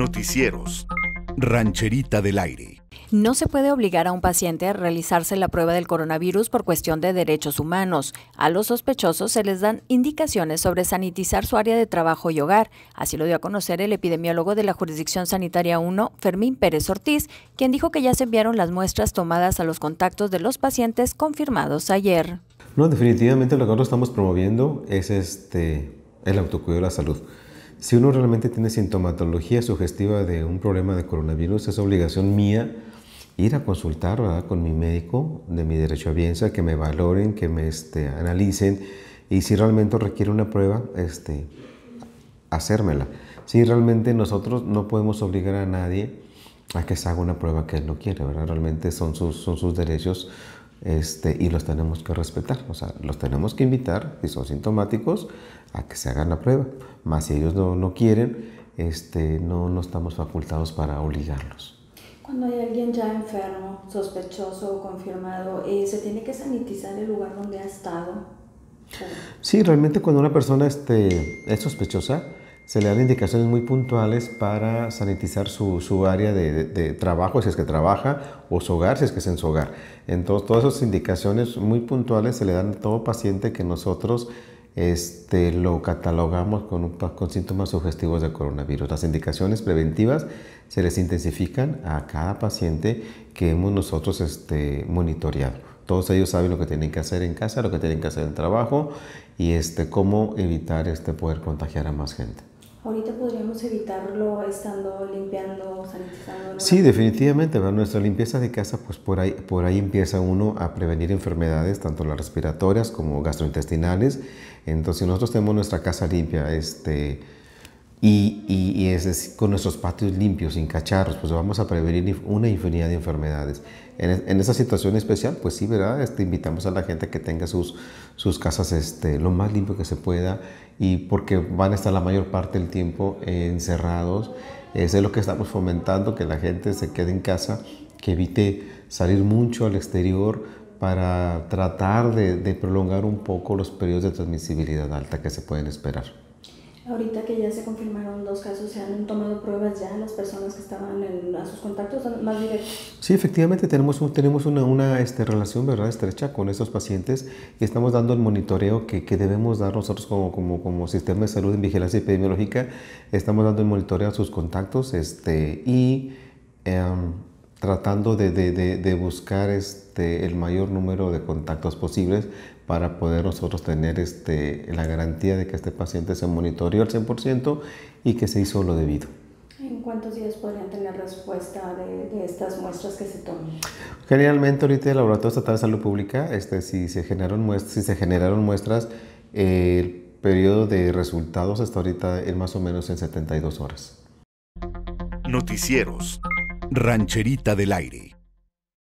Noticieros. Rancherita del Aire. No se puede obligar a un paciente a realizarse la prueba del coronavirus por cuestión de derechos humanos. A los sospechosos se les dan indicaciones sobre sanitizar su área de trabajo y hogar. Así lo dio a conocer el epidemiólogo de la Jurisdicción Sanitaria 1, Fermín Pérez Ortiz, quien dijo que ya se enviaron las muestras tomadas a los contactos de los pacientes confirmados ayer. No, definitivamente lo que nosotros estamos promoviendo es este, el autocuidado de la salud si uno realmente tiene sintomatología sugestiva de un problema de coronavirus, es obligación mía ir a consultar con mi médico de mi derecho a bienza, que me valoren, que me este, analicen y si realmente requiere una prueba, este, hacérmela. Si realmente nosotros no podemos obligar a nadie a que se haga una prueba que él no quiere, ¿verdad? Realmente son sus, son sus derechos este, y los tenemos que respetar. O sea, los tenemos que invitar, si son sintomáticos, a que se hagan la prueba. Más si ellos no, no quieren, este, no, no estamos facultados para obligarlos. Cuando hay alguien ya enfermo, sospechoso o confirmado, eh, ¿se tiene que sanitizar el lugar donde ha estado? Sí, realmente cuando una persona este, es sospechosa, se le dan indicaciones muy puntuales para sanitizar su, su área de, trabajo, si es que trabaja, o su hogar, si es que es en su hogar. Entonces, todas esas indicaciones muy puntuales se le dan a todo paciente que nosotros este, lo catalogamos con, con síntomas sugestivos de coronavirus. Las indicaciones preventivas se les intensifican a cada paciente que hemos nosotros este, monitoreado todos ellos saben lo que tienen que hacer en casa, lo que tienen que hacer en el trabajo y este, cómo evitar este, poder contagiar a más gente. Ahorita podríamos evitarlo estando limpiando, sanitizando. Sí, definitivamente, ¿verdad? nuestra limpieza de casa, pues por ahí, por ahí empieza uno a prevenir enfermedades, tanto las respiratorias como gastrointestinales. Entonces, nosotros tenemos nuestra casa limpia, este, y, es, con nuestros patios limpios, sin cacharros, pues vamos a prevenir una infinidad de enfermedades. En, esa situación especial, pues sí, ¿verdad? Este, invitamos a la gente que tenga sus, casas este, lo más limpio que se pueda y porque van a estar la mayor parte del tiempo encerrados. Eso es lo que estamos fomentando, que la gente se quede en casa, que evite salir mucho al exterior para tratar de prolongar un poco los periodos de transmisibilidad alta que se pueden esperar. Ahorita que ya se confirmaron dos casos, ¿se han tomado pruebas ya las personas que estaban en, a sus contactos más directos? Sí, efectivamente tenemos, tenemos una, una este, relación ¿verdad? estrecha con esos pacientes y estamos dando el monitoreo que, debemos dar nosotros como, como, sistema de salud en vigilancia epidemiológica. Estamos dando el monitoreo a sus contactos este, y... Em, tratando de, de, de, buscar este, el mayor número de contactos posibles para poder nosotros tener este, la garantía de que este paciente se monitoreó al 100% y que se hizo lo debido. ¿En cuántos días podrían tener respuesta de, estas muestras que se toman? Generalmente ahorita el Laboratorio Estatal de Salud Pública, este, si, se generaron muestras, si se generaron muestras, el periodo de resultados está ahorita en más o menos en 72 horas. Noticieros Rancherita del Aire